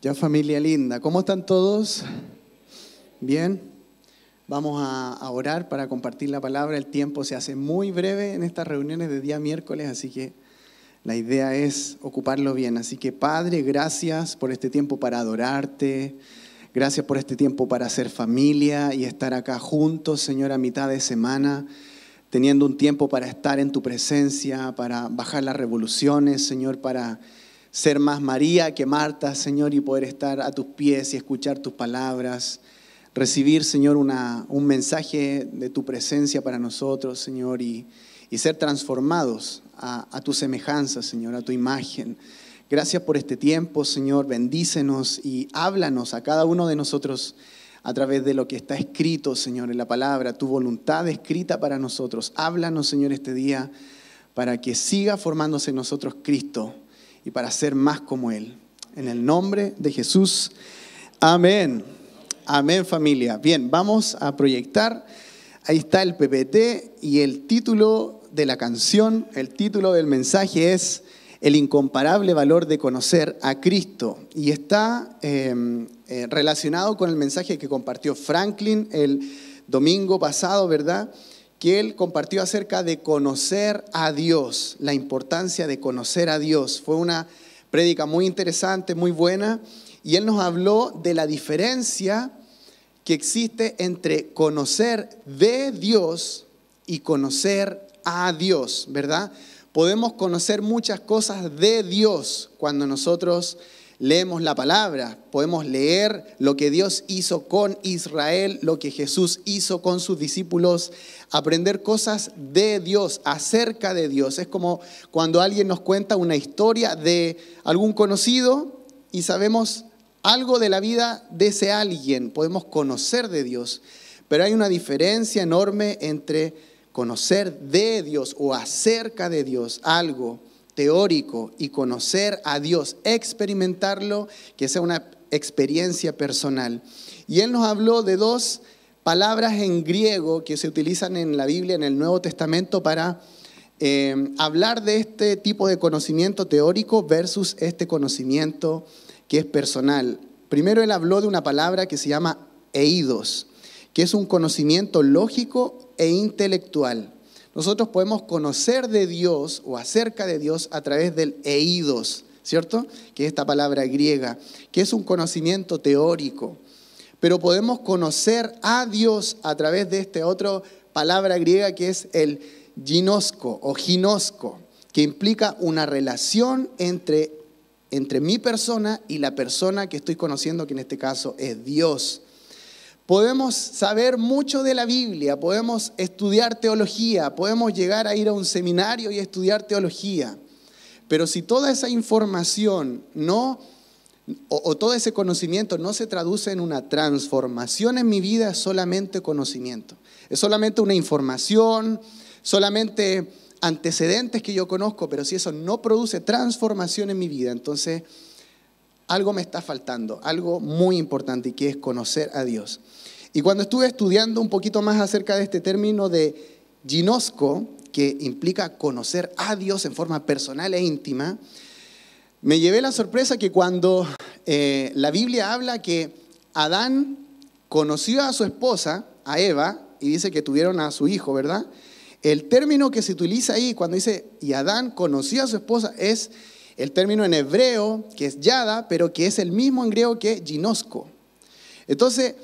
Ya familia linda, ¿cómo están todos? Bien, vamos a, orar para compartir la palabra. El tiempo se hace muy breve en estas reuniones de día miércoles, así que la idea es ocuparlo bien. Así que Padre, gracias por este tiempo para adorarte. Gracias por este tiempo para ser familia y estar acá juntos, Señor, a mitad de semana, teniendo un tiempo para estar en tu presencia, para bajar las revoluciones, Señor, para ser más María que Marta, Señor, y poder estar a tus pies y escuchar tus palabras. Recibir, Señor, un mensaje de tu presencia para nosotros, Señor, y, ser transformados a, a, tu semejanza, Señor, a tu imagen. Gracias por este tiempo, Señor. Bendícenos y háblanos a cada uno de nosotros a través de lo que está escrito, Señor, en la palabra, tu voluntad escrita para nosotros. Háblanos, Señor, este día para que siga formándose en nosotros Cristo y para ser más como Él. En el nombre de Jesús. Amén. Amén familia. Bien, vamos a proyectar. Ahí está el PPT y el título de la canción, el título del mensaje es El incomparable valor de conocer a Cristo. Y está em, eh, relacionado con el mensaje que compartió Franklin el domingo pasado, ¿verdad? que él compartió acerca de conocer a Dios, la importancia de conocer a Dios. Fue una prédica muy interesante, muy buena, y él nos habló de la diferencia que existe entre conocer de Dios y conocer a Dios, ¿verdad? Podemos conocer muchas cosas de Dios cuando nosotros leemos la palabra, podemos leer lo que Dios hizo con Israel, lo que Jesús hizo con sus discípulos, aprender cosas de Dios, acerca de Dios. Es como cuando alguien nos cuenta una historia de algún conocido y sabemos algo de la vida de ese alguien, podemos conocer de Dios, pero hay una diferencia enorme entre conocer de Dios o acerca de Dios algo teórico y conocer a Dios, experimentarlo, que sea una experiencia personal. Y él nos habló de dos palabras en griego que se utilizan en la Biblia, en el Nuevo Testamento, para eh, hablar de este tipo de conocimiento teórico versus este conocimiento que es personal. Primero él habló de una palabra que se llama eidos, que es un conocimiento lógico e intelectual nosotros podemos conocer de Dios o acerca de Dios a través del eidos, ¿cierto? Que es esta palabra griega, que es un conocimiento teórico. Pero podemos conocer a Dios a través de esta otra palabra griega que es el ginosco o ginosco, que implica una relación entre, entre mi persona y la persona que estoy conociendo, que en este caso es Dios. Podemos saber mucho de la Biblia, podemos estudiar teología, podemos llegar a ir a un seminario y estudiar teología, pero si toda esa información no, o, o todo ese conocimiento no se traduce en una transformación en mi vida, es solamente conocimiento, es solamente una información, solamente antecedentes que yo conozco, pero si eso no produce transformación en mi vida, entonces algo me está faltando, algo muy importante y que es conocer a Dios. Y cuando estuve estudiando un poquito más acerca de este término de ginosco, que implica conocer a Dios en forma personal e íntima, me llevé la sorpresa que cuando eh, la Biblia habla que Adán conoció a su esposa, a Eva, y dice que tuvieron a su hijo, ¿verdad? El término que se utiliza ahí cuando dice, y Adán conoció a su esposa, es el término en hebreo, que es yada, pero que es el mismo en griego que ginosco. Entonces,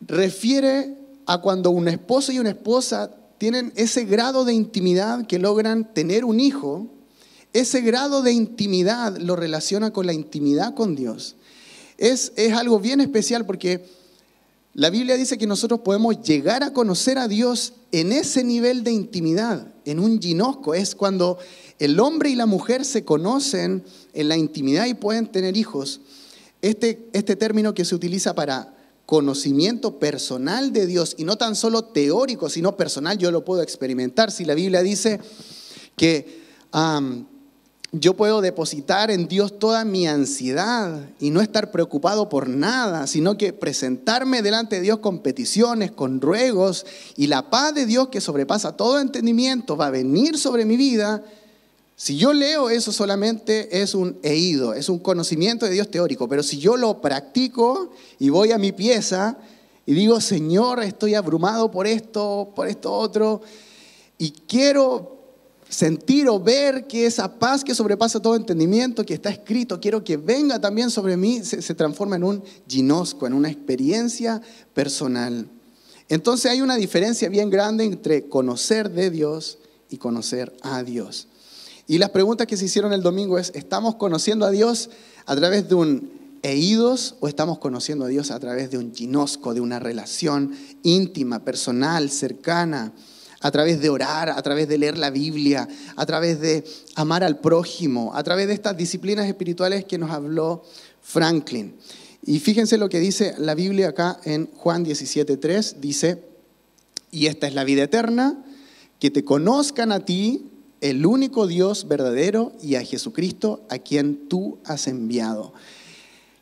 refiere a cuando un esposo y una esposa tienen ese grado de intimidad que logran tener un hijo, ese grado de intimidad lo relaciona con la intimidad con Dios. Es, es, algo bien especial porque la Biblia dice que nosotros podemos llegar a conocer a Dios en ese nivel de intimidad, en un ginosco. Es cuando el hombre y la mujer se conocen en la intimidad y pueden tener hijos. Este, este término que se utiliza para conocimiento personal de Dios, y no tan solo teórico, sino personal, yo lo puedo experimentar. Si la Biblia dice que yo puedo depositar en Dios toda mi ansiedad y no estar preocupado por nada, sino que presentarme delante de Dios con peticiones, con ruegos, y la paz de Dios que sobrepasa todo entendimiento va a venir sobre mi vida si yo leo eso solamente es un eído, es un conocimiento de Dios teórico, pero si yo lo practico y voy a mi pieza y digo, Señor, estoy abrumado por esto, por esto otro, y quiero sentir o ver que esa paz que sobrepasa todo entendimiento, que está escrito, quiero que venga también sobre mí, se, se transforma en un ginosco, en una experiencia personal. Entonces hay una diferencia bien grande entre conocer de Dios y conocer a Dios. Y las preguntas que se hicieron el domingo es, ¿estamos conociendo a Dios a través de un eidos o estamos conociendo a Dios a través de un ginosco, de una relación íntima, personal, cercana? a través de orar, a través de leer la Biblia, a través de amar al prójimo, a través de estas disciplinas espirituales que nos habló Franklin. Y fíjense lo que dice la Biblia acá en Juan 17.3, dice, y esta es la vida eterna, que te conozcan a ti, el único Dios verdadero y a Jesucristo a quien tú has enviado.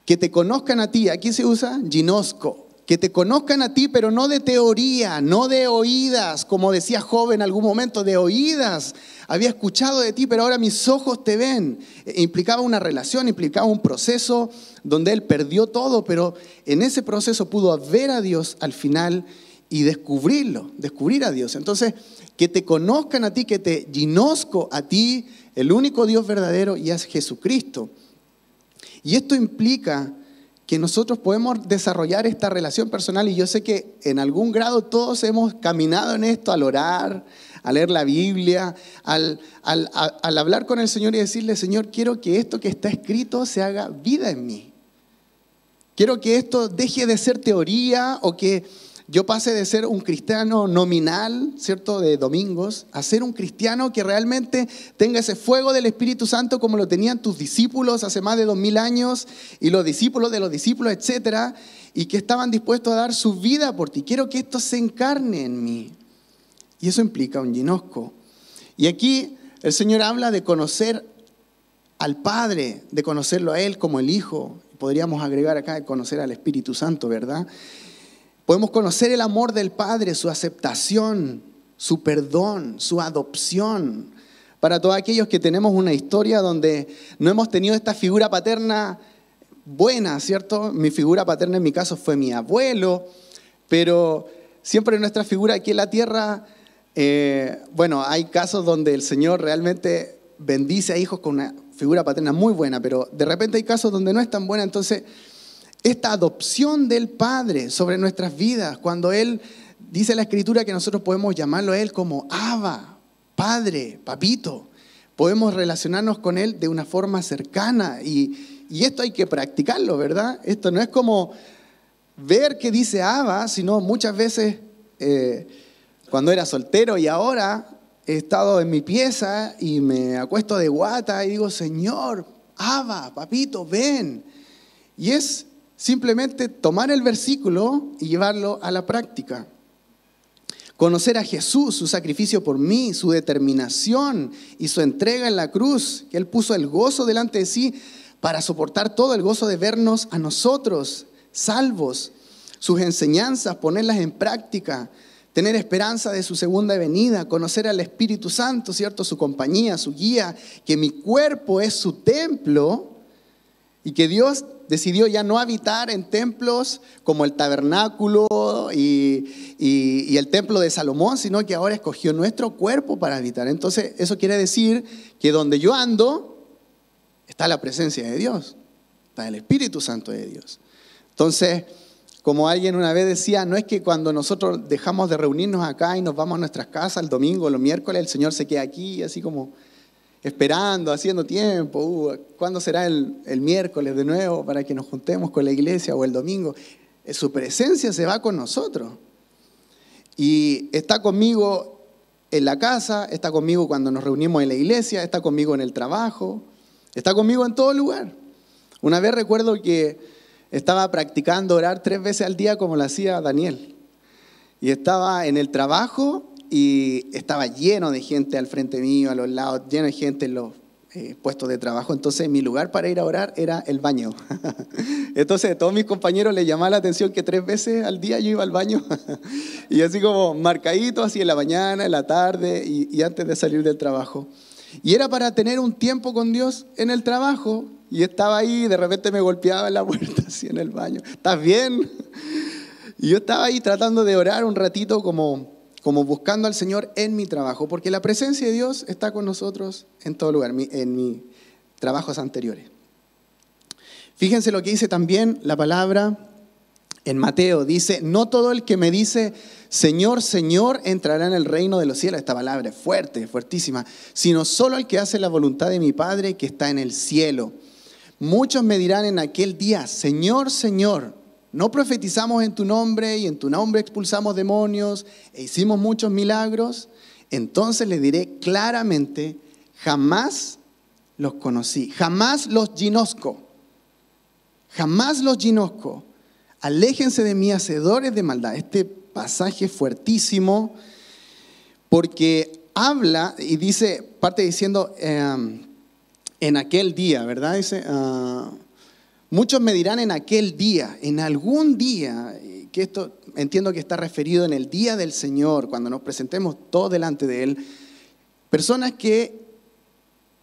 Que te conozcan a ti, aquí se usa ginosco, que te conozcan a ti, pero no de teoría, no de oídas, como decía joven en algún momento, de oídas. Había escuchado de ti, pero ahora mis ojos te ven. E implicaba una relación, implicaba un proceso donde él perdió todo, pero en ese proceso pudo ver a Dios al final y descubrirlo, descubrir a Dios. Entonces, que te conozcan a ti, que te ginosco a ti, el único Dios verdadero, y es Jesucristo. Y esto implica que nosotros podemos desarrollar esta relación personal y yo sé que en algún grado todos hemos caminado en esto al orar, al leer la Biblia, al, al, al hablar con el Señor y decirle, Señor, quiero que esto que está escrito se haga vida en mí. Quiero que esto deje de ser teoría o que yo pasé de ser un cristiano nominal, ¿cierto?, de domingos, a ser un cristiano que realmente tenga ese fuego del Espíritu Santo como lo tenían tus discípulos hace más de dos mil años y los discípulos de los discípulos, etcétera, y que estaban dispuestos a dar su vida por ti. Quiero que esto se encarne en mí. Y eso implica un ginosco. Y aquí el Señor habla de conocer al Padre, de conocerlo a Él como el Hijo. Podríamos agregar acá de conocer al Espíritu Santo, ¿verdad? Podemos conocer el amor del Padre, su aceptación, su perdón, su adopción. Para todos aquellos que tenemos una historia donde no hemos tenido esta figura paterna buena, ¿cierto? Mi figura paterna en mi caso fue mi abuelo, pero siempre nuestra figura aquí en la tierra, eh, bueno, hay casos donde el Señor realmente bendice a hijos con una figura paterna muy buena, pero de repente hay casos donde no es tan buena, entonces esta adopción del Padre sobre nuestras vidas, cuando Él dice la Escritura que nosotros podemos llamarlo a Él como Abba, Padre, Papito. Podemos relacionarnos con Él de una forma cercana y, esto hay que practicarlo, ¿verdad? Esto no es como ver que dice Abba, sino muchas veces eh, cuando era soltero y ahora he estado en mi pieza y me acuesto de guata y digo, Señor, Abba, papito, ven. Y es Simplemente tomar el versículo y llevarlo a la práctica. Conocer a Jesús, su sacrificio por mí, su determinación y su entrega en la cruz, que Él puso el gozo delante de sí para soportar todo el gozo de vernos a nosotros, salvos, sus enseñanzas, ponerlas en práctica, tener esperanza de su segunda venida, conocer al Espíritu Santo, ¿cierto? Su compañía, su guía, que mi cuerpo es su templo y que Dios decidió ya no habitar en templos como el tabernáculo y, el templo de Salomón, sino que ahora escogió nuestro cuerpo para habitar. Entonces, eso quiere decir que donde yo ando está la presencia de Dios, está el Espíritu Santo de Dios. Entonces, como alguien una vez decía, no es que cuando nosotros dejamos de reunirnos acá y nos vamos a nuestras casas el domingo, los miércoles, el Señor se queda aquí, así como esperando, haciendo tiempo, uh, ¿cuándo será el, el miércoles de nuevo para que nos juntemos con la iglesia o el domingo? Eh, su presencia se va con nosotros. Y está conmigo en la casa, está conmigo cuando nos reunimos en la iglesia, está conmigo en el trabajo, está conmigo en todo lugar. Una vez recuerdo que estaba practicando orar tres veces al día como lo hacía Daniel. Y estaba en el trabajo y estaba lleno de gente al frente mío, a los lados, lleno de gente en los eh, puestos de trabajo. Entonces mi lugar para ir a orar era el baño. Entonces a todos mis compañeros les llamaba la atención que tres veces al día yo iba al baño. y así como marcadito, así en la mañana, en la tarde y, antes de salir del trabajo. Y era para tener un tiempo con Dios en el trabajo. Y estaba ahí, de repente me golpeaba en la puerta, así en el baño. ¿Estás bien? Y yo estaba ahí tratando de orar un ratito como como buscando al Señor en mi trabajo, porque la presencia de Dios está con nosotros en todo lugar, en mis trabajos anteriores. Fíjense lo que dice también la palabra en Mateo. Dice, no todo el que me dice, Señor, Señor, entrará en el reino de los cielos. Esta palabra es fuerte, fuertísima. Sino solo el que hace la voluntad de mi Padre que está en el cielo. Muchos me dirán en aquel día, Señor, Señor no profetizamos en tu nombre y en tu nombre expulsamos demonios e hicimos muchos milagros, entonces le diré claramente, jamás los conocí, jamás los ginosco, jamás los ginosco. Aléjense de mí, hacedores de maldad. Este pasaje fuertísimo, porque habla y dice, parte diciendo, em, en aquel día, ¿verdad? Dice, ah, Muchos me dirán en aquel día, en algún día, eh, que esto entiendo que está referido en el día del Señor, cuando nos presentemos todos delante de Él, personas que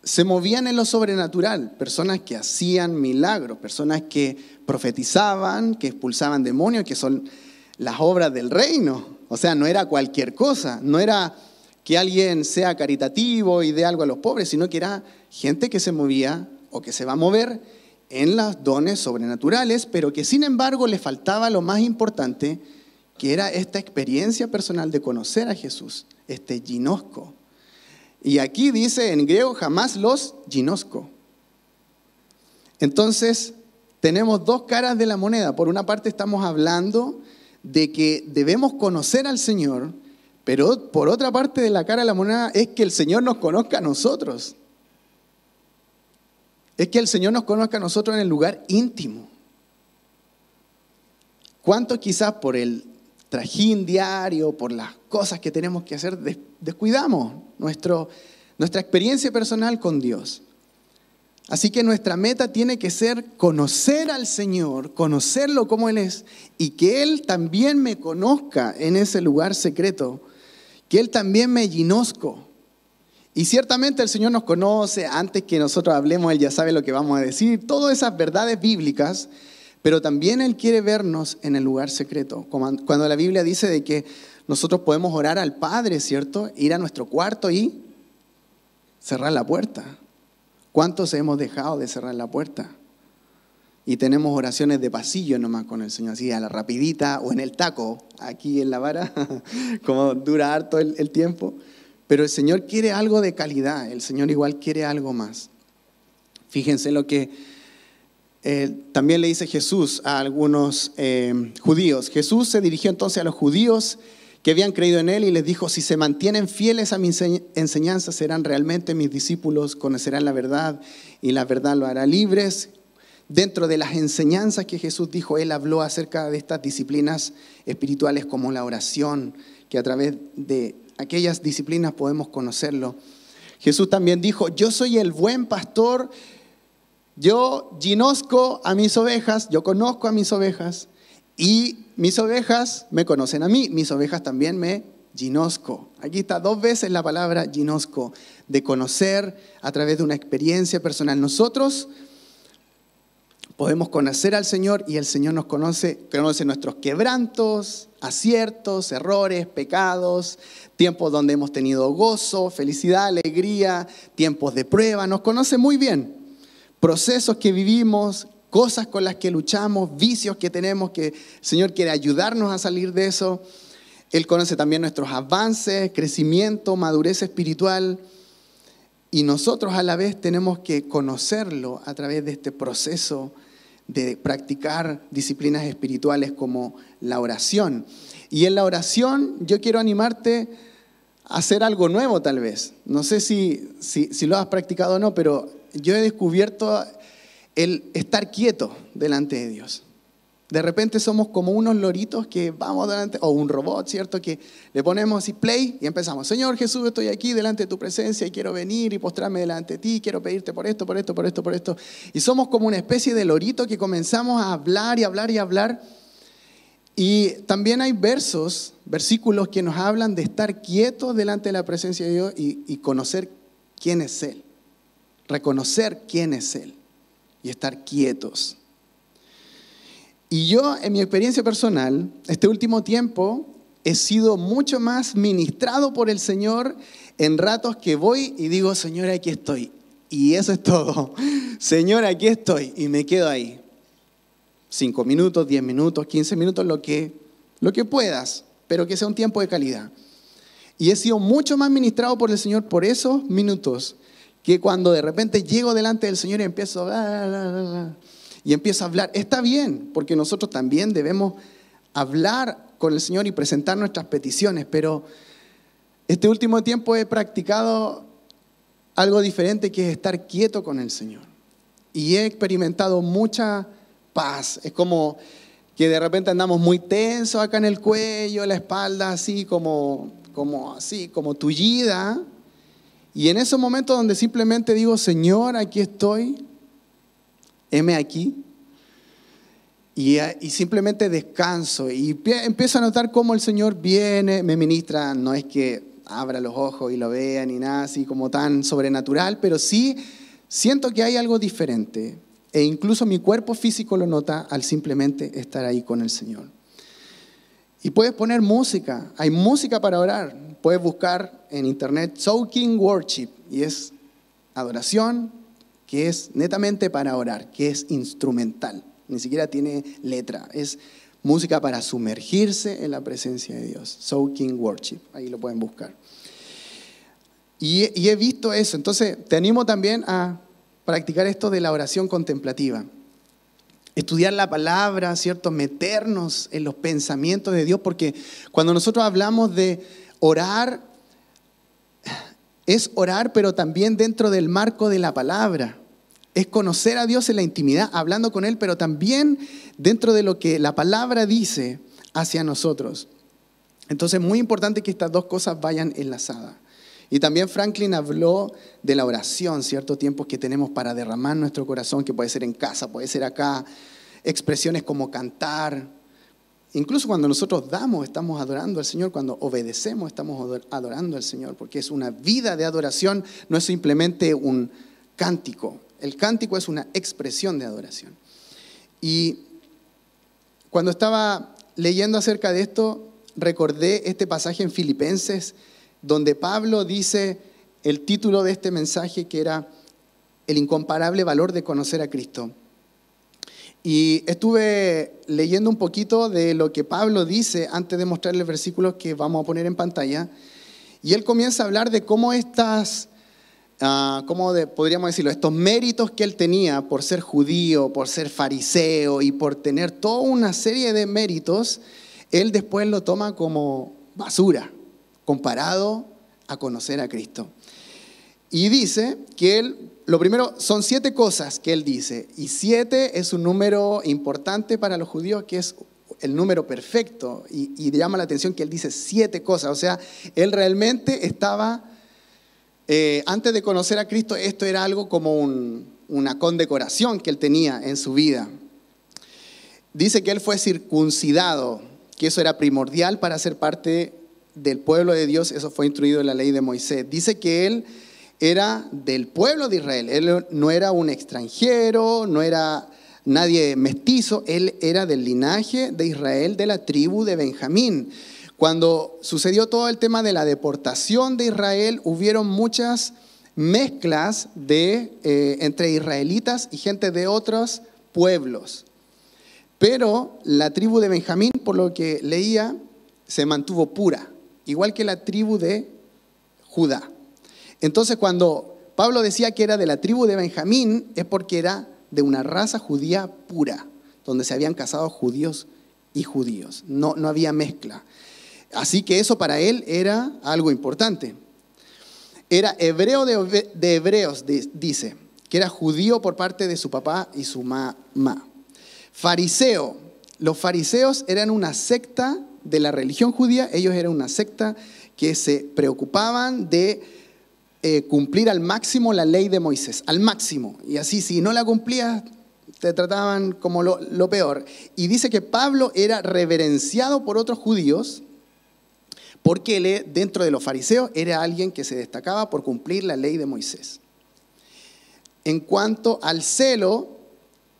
se movían en lo sobrenatural, personas que hacían milagros, personas que profetizaban, que expulsaban demonios, que son las obras del reino. O sea, no era cualquier cosa, no era que alguien sea caritativo y dé algo a los pobres, sino que era gente que se movía o que se va a mover en los dones sobrenaturales, pero que sin embargo le faltaba lo más importante, que era esta experiencia personal de conocer a Jesús, este ginosco. Y aquí dice en griego, jamás los ginosco. Entonces, tenemos dos caras de la moneda. Por una parte estamos hablando de que debemos conocer al Señor, pero por otra parte de la cara de la moneda es que el Señor nos conozca a nosotros es que el Señor nos conozca a nosotros en el lugar íntimo. ¿Cuánto quizás por el trajín diario, por las cosas que tenemos que hacer, descuidamos nuestro, nuestra experiencia personal con Dios? Así que nuestra meta tiene que ser conocer al Señor, conocerlo como Él es y que Él también me conozca en ese lugar secreto, que Él también me ginosco y ciertamente el Señor nos conoce, antes que nosotros hablemos, Él ya sabe lo que vamos a decir, todas esas verdades bíblicas, pero también Él quiere vernos en el lugar secreto. Cuando la Biblia dice de que nosotros podemos orar al Padre, ¿cierto? Ir a nuestro cuarto y cerrar la puerta. ¿Cuántos hemos dejado de cerrar la puerta? Y tenemos oraciones de pasillo nomás con el Señor, así a la rapidita o en el taco, aquí en la vara, como dura harto el, el tiempo. Pero el Señor quiere algo de calidad, el Señor igual quiere algo más. Fíjense lo que eh, también le dice Jesús a algunos eh, judíos. Jesús se dirigió entonces a los judíos que habían creído en él y les dijo, si se mantienen fieles a mis enseñanzas, serán realmente mis discípulos, conocerán la verdad y la verdad lo hará libres. Dentro de las enseñanzas que Jesús dijo, él habló acerca de estas disciplinas espirituales como la oración, que a través de aquellas disciplinas podemos conocerlo. Jesús también dijo, yo soy el buen pastor, yo ginosco a mis ovejas, yo conozco a mis ovejas y mis ovejas me conocen a mí, mis ovejas también me ginosco. Aquí está dos veces la palabra ginosco, de conocer a través de una experiencia personal. Nosotros podemos conocer al Señor y el Señor nos conoce, conoce nuestros quebrantos, aciertos, errores, pecados, tiempos donde hemos tenido gozo, felicidad, alegría, tiempos de prueba, nos conoce muy bien. Procesos que vivimos, cosas con las que luchamos, vicios que tenemos, que el Señor quiere ayudarnos a salir de eso. Él conoce también nuestros avances, crecimiento, madurez espiritual. Y nosotros a la vez tenemos que conocerlo a través de este proceso de practicar disciplinas espirituales como la oración. Y en la oración yo quiero animarte a hacer algo nuevo tal vez. No sé si, lo has practicado o no, pero yo he descubierto el estar quieto delante de Dios. De repente somos como unos loritos que vamos delante, o un robot, ¿cierto? Que le ponemos y play y empezamos. Señor Jesús, estoy aquí delante de tu presencia y quiero venir y postrarme delante de ti, quiero pedirte por esto, por esto, por esto, por esto. Y somos como una especie de lorito que comenzamos a hablar y hablar y hablar. Y también hay versos, versículos que nos hablan de estar quietos delante de la presencia de Dios y conocer quién es Él. Reconocer quién es Él y estar quietos. Y yo, en mi experiencia personal, este último tiempo he sido mucho más ministrado por el Señor en ratos que voy y digo, Señor, aquí estoy. Y eso es todo. Señor, aquí estoy. Y me quedo ahí. Cinco minutos, diez minutos, quince minutos, lo que, lo que puedas, pero que sea un tiempo de calidad. Y he sido mucho más ministrado por el Señor por esos minutos que cuando de repente llego delante del Señor y empiezo... Ah, y empieza a hablar. Está bien, porque nosotros también debemos hablar con el Señor y presentar nuestras peticiones, pero este último tiempo he practicado algo diferente que es estar quieto con el Señor. Y he experimentado mucha paz. Es como que de repente andamos muy tensos acá en el cuello, la espalda así como, como así, como tullida. Y en esos momentos donde simplemente digo, Señor, aquí estoy, heme aquí. Ah, y, simplemente descanso y empiezo a notar cómo el Señor viene, me ministra, no es que abra los ojos y lo vea ni nada así como tan sobrenatural, pero sí siento que hay algo diferente e incluso mi cuerpo físico lo nota al simplemente estar ahí con el Señor. Y puedes poner música, hay música para orar, puedes buscar en internet Soaking Worship y es adoración, que es netamente para orar, que es instrumental, ni siquiera tiene letra, es música para sumergirse en la presencia de Dios, Soaking Worship, ahí lo pueden buscar. Y, he visto eso, entonces te animo también a practicar esto de la oración contemplativa estudiar la palabra, ¿cierto? Meternos en los pensamientos de Dios, porque cuando nosotros hablamos de orar, es orar, pero también dentro del marco de la palabra es conocer a Dios en la intimidad, hablando con Él, pero también dentro de lo que la palabra dice hacia nosotros. Entonces, es muy importante que estas dos cosas vayan enlazadas. Y también Franklin habló de la oración, cierto tiempos que tenemos para derramar nuestro corazón, que puede ser en casa, puede ser acá, expresiones como cantar. Incluso cuando nosotros damos, estamos adorando al Señor, cuando obedecemos, estamos adorando al Señor, porque es una vida de adoración, no es simplemente un cántico. El cántico es una expresión de adoración. Y cuando estaba leyendo acerca de esto, recordé este pasaje en Filipenses, donde Pablo dice el título de este mensaje que era El incomparable valor de conocer a Cristo. Y estuve leyendo un poquito de lo que Pablo dice antes de mostrarle versículos que vamos a poner en pantalla. Y él comienza a hablar de cómo estas Ah, ¿cómo podríamos decirlo? Estos méritos que él tenía por ser judío, por ser fariseo y por tener toda una serie de méritos, él después lo toma como basura comparado a conocer a Cristo. Y dice que él, lo primero, son siete cosas que él dice, y siete es un número importante para los judíos, que es el número perfecto, y llama la atención que él dice siete cosas, o sea, él realmente estaba eh, antes de conocer a Cristo, esto era algo como una condecoración que él tenía en su vida. Dice que él fue circuncidado, que eso era primordial para ser parte del pueblo de Dios, eso fue instruido en la ley de Moisés. Dice que él era del pueblo de Israel, él no era un extranjero, no era nadie mestizo, él era del linaje de Israel, de la tribu de Benjamín. Cuando sucedió todo el tema de la deportación de Israel, hubieron muchas mezclas eh, entre israelitas y gente de otros pueblos. Pero la tribu de Benjamín, por lo que leía, se mantuvo pura, igual que la tribu de Judá. Entonces cuando Pablo decía que era de la tribu de Benjamín, es porque era de una raza judía pura, donde se habían casado judíos y judíos. no había mezcla. Así que eso para él era algo importante. Era hebreo de, hebreos, dice, que era judío por parte de su papá y su mamá. Fariseo. Los fariseos eran una secta de la religión judía, ellos eran una secta que se preocupaban de eh, cumplir al máximo la ley de Moisés, al máximo. Y así si no la cumplías, te trataban como lo peor. Y dice que Pablo era reverenciado por otros judíos porque él, dentro de los fariseos era alguien que se destacaba por cumplir la ley de Moisés. En cuanto al celo,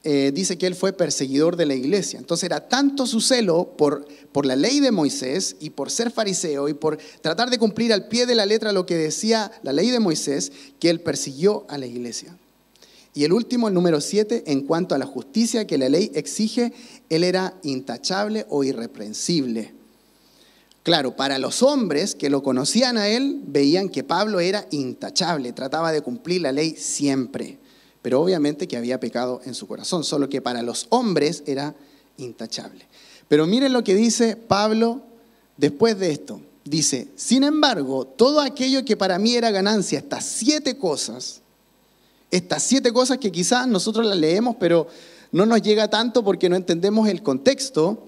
eh, dice que él fue perseguidor de la iglesia. Entonces era tanto su celo por, la ley de Moisés y por ser fariseo y por tratar de cumplir al pie de la letra lo que decía la ley de Moisés, que él persiguió a la iglesia. Y el último, el número siete, en cuanto a la justicia que la ley exige, él era intachable o irreprensible. Claro, para los hombres que lo conocían a él, veían que Pablo era intachable, trataba de cumplir la ley siempre, pero obviamente que había pecado en su corazón, solo que para los hombres era intachable. Pero miren lo que dice Pablo después de esto. Dice, sin embargo, todo aquello que para mí era ganancia, estas siete cosas, estas siete cosas que quizás nosotros las leemos, pero no nos llega tanto porque no entendemos el contexto,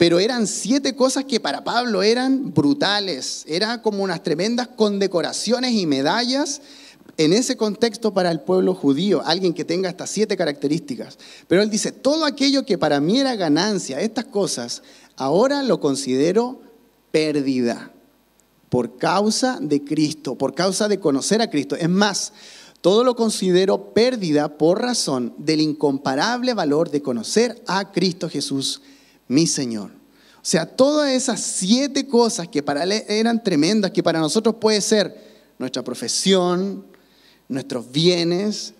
pero eran siete cosas que para Pablo eran brutales, eran como unas tremendas condecoraciones y medallas en ese contexto para el pueblo judío, alguien que tenga estas siete características. Pero él dice, todo aquello que para mí era ganancia, estas cosas, ahora lo considero pérdida por causa de Cristo, por causa de conocer a Cristo. Es más, todo lo considero pérdida por razón del incomparable valor de conocer a Cristo Jesús mi Señor. O sea, todas esas siete cosas que para él eran tremendas, que para nosotros puede ser nuestra profesión, nuestros bienes,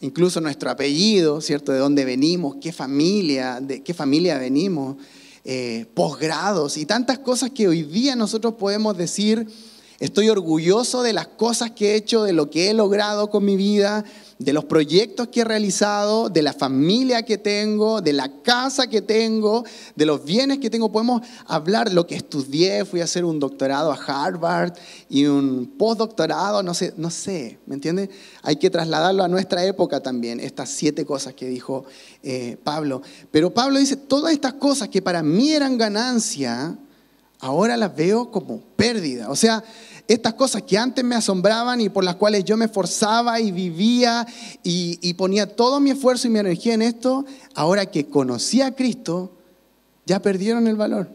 incluso nuestro apellido, ¿cierto? De dónde venimos, qué familia, de qué familia venimos, eh, posgrados y tantas cosas que hoy día nosotros podemos decir Estoy orgulloso de las cosas que he hecho, de lo que he logrado con mi vida, de los proyectos que he realizado, de la familia que tengo, de la casa que tengo, de los bienes que tengo. Podemos hablar lo que estudié, fui a hacer un doctorado a Harvard y un postdoctorado, no sé, no sé, ¿me entiendes? Hay que trasladarlo a nuestra época también, estas siete cosas que dijo eh, Pablo. Pero Pablo dice, todas estas cosas que para mí eran ganancia, ahora las veo como pérdida. O sea, estas cosas que antes me asombraban y por las cuales yo me forzaba y vivía y, ponía todo mi esfuerzo y mi energía en esto, ahora que conocí a Cristo, ya perdieron el valor.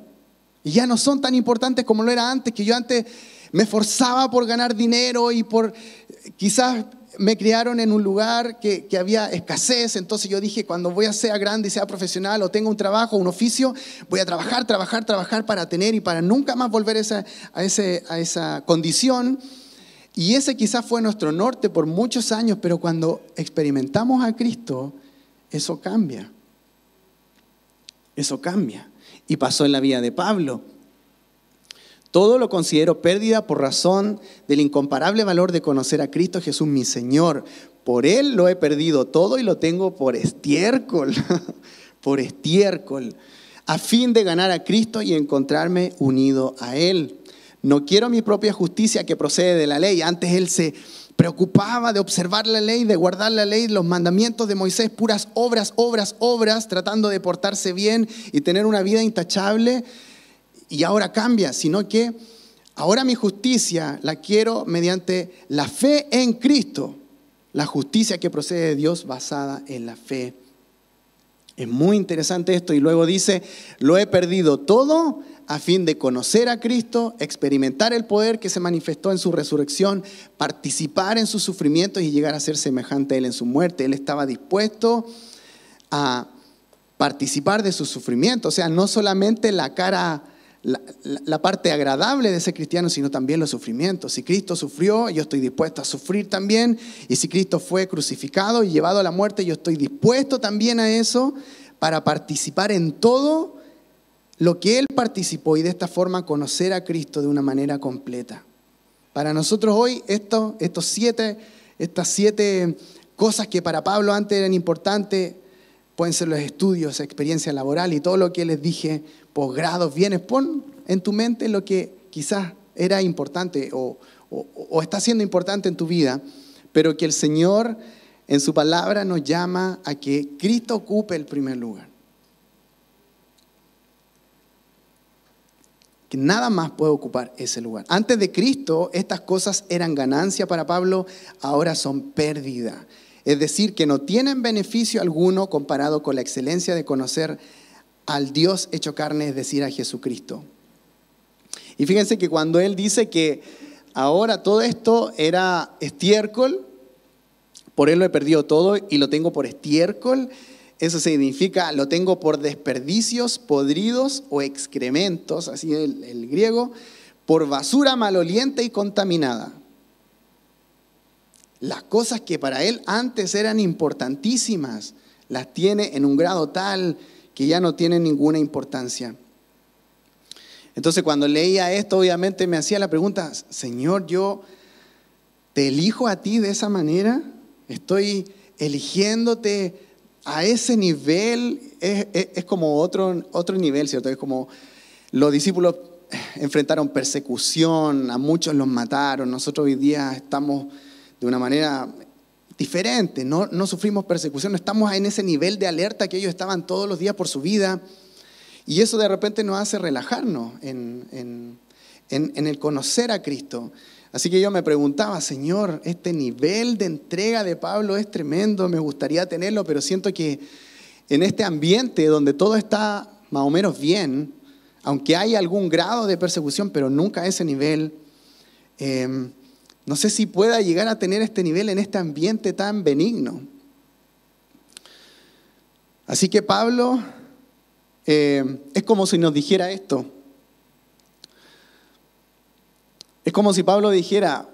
Y ya no son tan importantes como lo era antes, que yo antes me forzaba por ganar dinero y por quizás me criaron en un lugar que, había escasez, entonces yo dije, cuando voy a sea grande y sea profesional o tenga un trabajo, un oficio, voy a trabajar, trabajar, trabajar para tener y para nunca más volver a, a esa condición. Y ese quizás fue nuestro norte por muchos años, pero cuando experimentamos a Cristo, eso cambia. Eso cambia. Y pasó en la vida de Pablo. Todo lo considero pérdida por razón del incomparable valor de conocer a Cristo Jesús, mi Señor. Por Él lo he perdido todo y lo tengo por estiércol, por estiércol, a fin de ganar a Cristo y encontrarme unido a Él. No quiero mi propia justicia que procede de la ley. Antes Él se preocupaba de observar la ley, de guardar la ley, los mandamientos de Moisés, puras obras, obras, obras, tratando de portarse bien y tener una vida intachable y ahora cambia, sino que ahora mi justicia la quiero mediante la fe en Cristo. La justicia que procede de Dios basada en la fe. Es muy interesante esto y luego dice, lo he perdido todo a fin de conocer a Cristo, experimentar el poder que se manifestó en su resurrección, participar en sus sufrimientos y llegar a ser semejante a Él en su muerte. Él estaba dispuesto a participar de sus sufrimientos, o sea, no solamente la cara la, parte agradable de ser cristiano, sino también los sufrimientos. Si Cristo sufrió, yo estoy dispuesto a sufrir también. Y si Cristo fue crucificado y llevado a la muerte, yo estoy dispuesto también a eso para participar en todo lo que Él participó y de esta forma conocer a Cristo de una manera completa. Para nosotros hoy, esto, estos siete, estas siete cosas que para Pablo antes eran importantes, pueden ser los estudios, experiencia laboral y todo lo que les dije, posgrados, bienes, pon en tu mente lo que quizás era importante o, está siendo importante en tu vida, pero que el Señor en su palabra nos llama a que Cristo ocupe el primer lugar. Que nada más puede ocupar ese lugar. Antes de Cristo, estas cosas eran ganancia para Pablo, ahora son pérdida. Es decir, que no tienen beneficio alguno comparado con la excelencia de conocer al Dios hecho carne, es decir, a Jesucristo. Y fíjense que cuando él dice que ahora todo esto era estiércol, por él lo he perdido todo y lo tengo por estiércol, eso significa lo tengo por desperdicios, podridos o excrementos, así el, el griego, por basura maloliente y contaminada las cosas que para él antes eran importantísimas, las tiene en un grado tal que ya no tienen ninguna importancia. Entonces cuando leía esto, obviamente me hacía la pregunta, Señor, yo te elijo a ti de esa manera, estoy eligiéndote a ese nivel, es, como otro, otro nivel, ¿cierto? Es como los discípulos enfrentaron persecución, a muchos los mataron, nosotros hoy día estamos de una manera diferente, no, sufrimos persecución, no estamos en ese nivel de alerta que ellos estaban todos los días por su vida. Y eso de repente nos hace relajarnos en, el conocer a Cristo. Así que yo me preguntaba, Señor, este nivel de entrega de Pablo es tremendo, me gustaría tenerlo, pero siento que en este ambiente donde todo está más o menos bien, aunque hay algún grado de persecución, pero nunca a ese nivel, eh, no sé si pueda llegar a tener este nivel en este ambiente tan benigno. Así que Pablo eh, es como si nos dijera esto. Es como si Pablo dijera,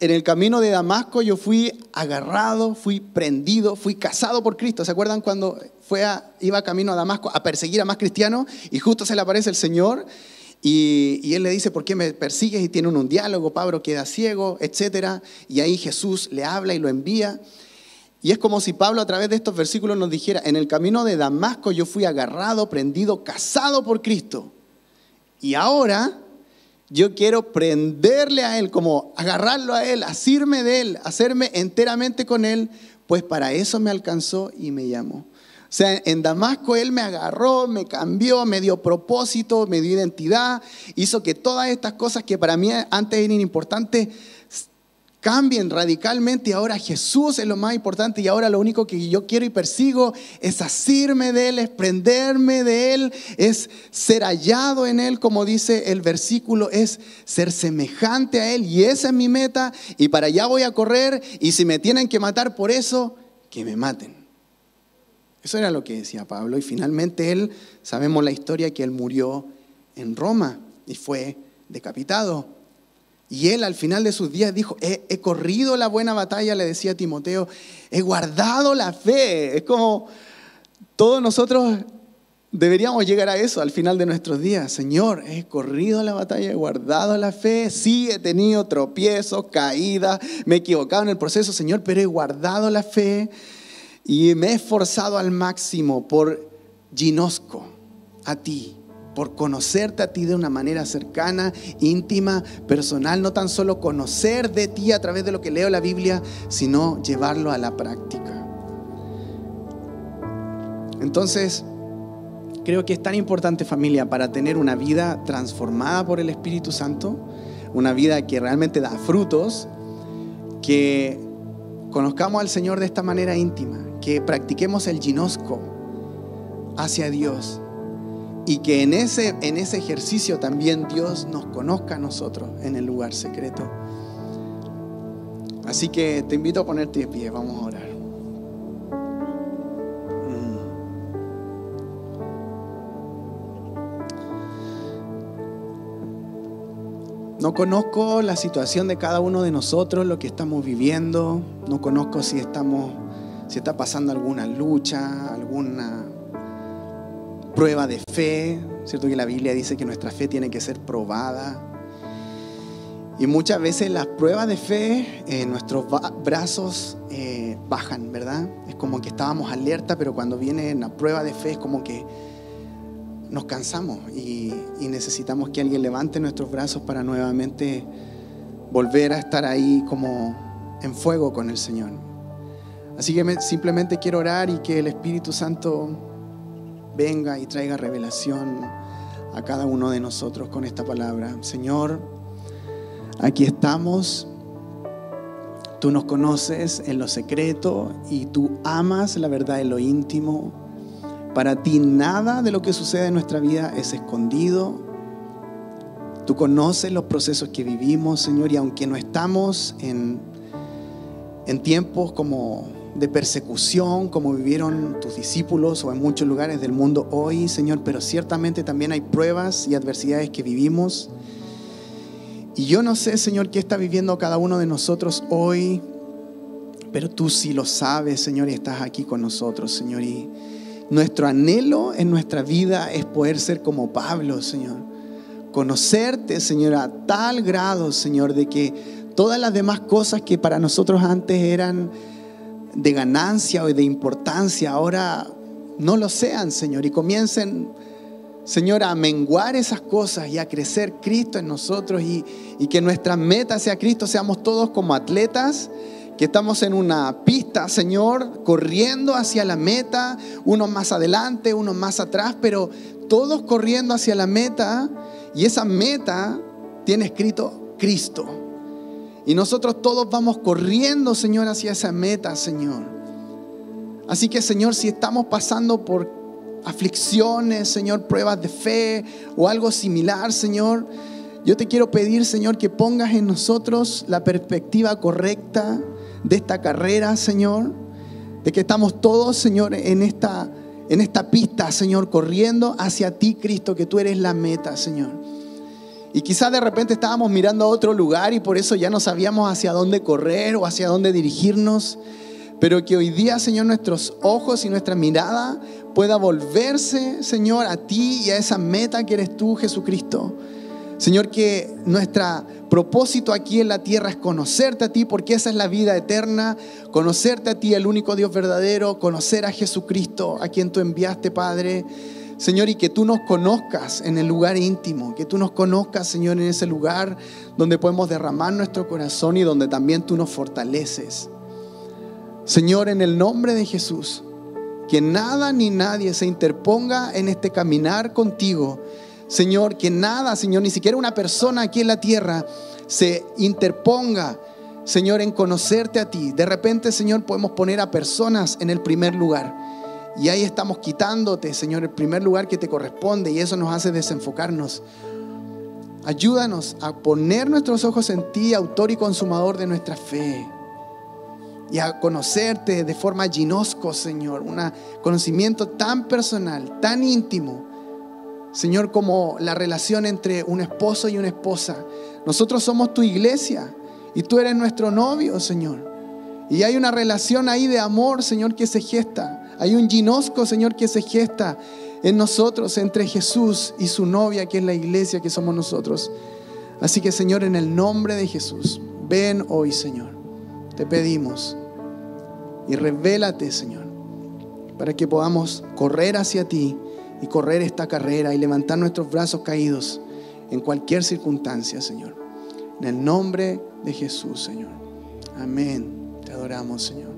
en el camino de Damasco yo fui agarrado, fui prendido, fui cazado por Cristo. ¿Se acuerdan cuando fue a, iba camino a Damasco a perseguir a más cristianos y justo se le aparece el Señor y, él le dice, ¿por qué me persigues? Y tienen un diálogo, Pablo queda ciego, etc. Y ahí Jesús le habla y lo envía. Y es como si Pablo a través de estos versículos nos dijera, en el camino de Damasco yo fui agarrado, prendido, casado por Cristo. Y ahora yo quiero prenderle a Él, como agarrarlo a Él, asirme de Él, hacerme enteramente con Él, pues para eso me alcanzó y me llamó sea, en Damasco Él me agarró, me cambió, me dio propósito, me dio identidad, hizo que todas estas cosas que para mí antes eran importantes cambien radicalmente y ahora Jesús es lo más importante y ahora lo único que yo quiero y persigo es asirme de Él, es prenderme de Él, es ser hallado en Él, como dice el versículo, es ser semejante a Él y esa es mi meta y para allá voy a correr y si me tienen que matar por eso, que me maten. Eso era lo que decía Pablo. Y finalmente él, sabemos la historia, que él murió en Roma y fue decapitado. Y él al final de sus días dijo, he, corrido la buena batalla, le decía Timoteo, he guardado la fe. Es como todos nosotros deberíamos llegar a eso al final de nuestros días. Señor, he corrido la batalla, he guardado la fe, sí he tenido tropiezos, caídas, me he equivocado en el proceso, Señor, pero he guardado la fe, y me he esforzado al máximo por ginosco a ti, por conocerte a ti de una manera cercana, íntima, personal, no tan solo conocer de ti a través de lo que leo la Biblia, sino llevarlo a la práctica. Entonces, creo que es tan importante familia para tener una vida transformada por el Espíritu Santo, una vida que realmente da frutos, que conozcamos al Señor de esta manera íntima, que practiquemos el ginosco hacia Dios y que en ese, en ese ejercicio también Dios nos conozca a nosotros en el lugar secreto. Así que te invito a ponerte de pie, vamos a orar. Mm. No conozco la situación de cada uno de nosotros, lo que estamos viviendo, no conozco si estamos si está pasando alguna lucha, alguna prueba de fe, ¿cierto? Que la Biblia dice que nuestra fe tiene que ser probada. Y muchas veces las pruebas de fe, en nuestros brazos eh, bajan, ¿verdad? Es como que estábamos alerta, pero cuando viene la prueba de fe es como que nos cansamos y, y necesitamos que alguien levante nuestros brazos para nuevamente volver a estar ahí como en fuego con el Señor. Así que simplemente quiero orar y que el Espíritu Santo venga y traiga revelación a cada uno de nosotros con esta palabra. Señor, aquí estamos. Tú nos conoces en lo secreto y tú amas la verdad en lo íntimo. Para ti nada de lo que sucede en nuestra vida es escondido. Tú conoces los procesos que vivimos, Señor, y aunque no estamos en, en tiempos como de persecución como vivieron tus discípulos o en muchos lugares del mundo hoy, Señor, pero ciertamente también hay pruebas y adversidades que vivimos. Y yo no sé, Señor, qué está viviendo cada uno de nosotros hoy, pero tú sí lo sabes, Señor, y estás aquí con nosotros, Señor. Y nuestro anhelo en nuestra vida es poder ser como Pablo, Señor. Conocerte, Señor, a tal grado, Señor, de que todas las demás cosas que para nosotros antes eran de ganancia o de importancia ahora no lo sean, Señor, y comiencen, Señor, a menguar esas cosas y a crecer Cristo en nosotros y, que nuestra meta sea Cristo, seamos todos como atletas que estamos en una pista, Señor, corriendo hacia la meta, unos más adelante, unos más atrás, pero todos corriendo hacia la meta y esa meta tiene escrito Cristo. Y nosotros todos vamos corriendo, Señor, hacia esa meta, Señor. Así que, Señor, si estamos pasando por aflicciones, Señor, pruebas de fe o algo similar, Señor, yo te quiero pedir, Señor, que pongas en nosotros la perspectiva correcta de esta carrera, Señor, de que estamos todos, Señor, en esta, en esta pista, Señor, corriendo hacia ti, Cristo, que tú eres la meta, Señor. Y quizás de repente estábamos mirando a otro lugar y por eso ya no sabíamos hacia dónde correr o hacia dónde dirigirnos. Pero que hoy día, Señor, nuestros ojos y nuestra mirada pueda volverse, Señor, a ti y a esa meta que eres tú, Jesucristo. Señor, que nuestro propósito aquí en la tierra es conocerte a ti, porque esa es la vida eterna, conocerte a ti, el único Dios verdadero, conocer a Jesucristo, a quien tú enviaste, Padre. Señor, y que tú nos conozcas en el lugar íntimo, que tú nos conozcas, Señor, en ese lugar donde podemos derramar nuestro corazón y donde también tú nos fortaleces. Señor, en el nombre de Jesús, que nada ni nadie se interponga en este caminar contigo. Señor, que nada, Señor, ni siquiera una persona aquí en la tierra se interponga, Señor, en conocerte a ti. De repente, Señor, podemos poner a personas en el primer lugar. Y ahí estamos quitándote, Señor, el primer lugar que te corresponde y eso nos hace desenfocarnos. Ayúdanos a poner nuestros ojos en ti, autor y consumador de nuestra fe. Y a conocerte de forma ginosco, Señor, un conocimiento tan personal, tan íntimo, Señor, como la relación entre un esposo y una esposa. Nosotros somos tu iglesia y tú eres nuestro novio, Señor. Y hay una relación ahí de amor, Señor, que se gesta. Hay un ginosco, Señor, que se gesta en nosotros, entre Jesús y su novia, que es la iglesia que somos nosotros. Así que, Señor, en el nombre de Jesús, ven hoy, Señor. Te pedimos y revélate, Señor, para que podamos correr hacia ti y correr esta carrera y levantar nuestros brazos caídos en cualquier circunstancia, Señor. En el nombre de Jesús, Señor. Amén. Te adoramos, Señor.